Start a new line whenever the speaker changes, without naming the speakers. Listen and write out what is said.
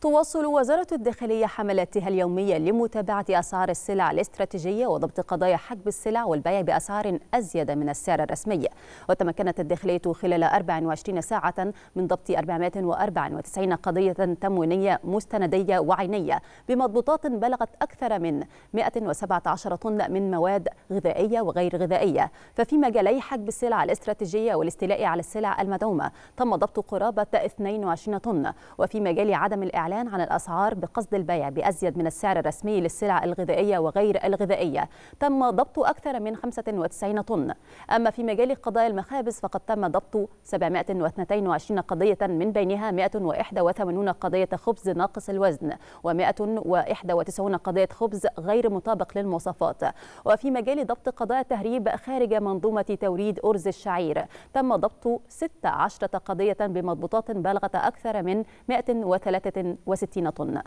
تواصل وزارة الداخلية حملاتها اليومية لمتابعة أسعار السلع الاستراتيجية وضبط قضايا حجب السلع والبيع بأسعار أزيد من السعر الرسمي وتمكنت الداخلية خلال 24 ساعة من ضبط 494 قضية تموينية مستندية وعينية بمضبوطات بلغت أكثر من 117 طن من مواد غذائية وغير غذائية ففي مجالي حجب السلع الاستراتيجية والاستيلاء على السلع المدعومة تم ضبط قرابة 22 طن وفي مجال عدم الإعلام الإعلان عن الأسعار بقصد البيع بأزيد من السعر الرسمي للسلع الغذائية وغير الغذائية تم ضبط أكثر من 95 طن أما في مجال قضايا المخابز فقد تم ضبط 722 قضية من بينها 181 قضية خبز ناقص الوزن و191 قضية خبز غير مطابق للمواصفات وفي مجال ضبط قضايا التهريب خارج منظومة توريد أرز الشعير تم ضبط 16 قضية بمضبوطات بلغت أكثر من 103 وستين طن